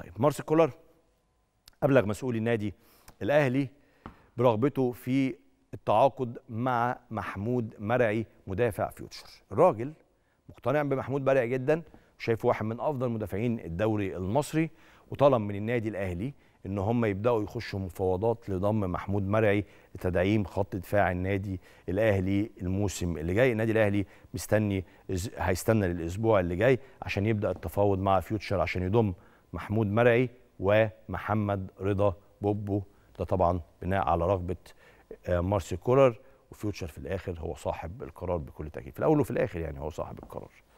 طيب مارسيل كولر ابلغ مسؤول النادي الاهلي برغبته في التعاقد مع محمود مرعي مدافع فيوتشر الراجل مقتنع بمحمود مرعي جدا شايفه واحد من افضل مدافعين الدوري المصري وطلب من النادي الاهلي ان هم يبداوا يخشوا مفاوضات لضم محمود مرعي لتدعيم خط دفاع النادي الاهلي الموسم اللي جاي النادي الاهلي مستني هيستنى للاسبوع اللي جاي عشان يبدا التفاوض مع فيوتشر عشان يضم محمود مرعي ومحمد رضا بوبو ده طبعا بناء على رغبه آه، مارسي كولر وفيوتشر في الاخر هو صاحب القرار بكل تاكيد في الاول وفي الاخر يعني هو صاحب القرار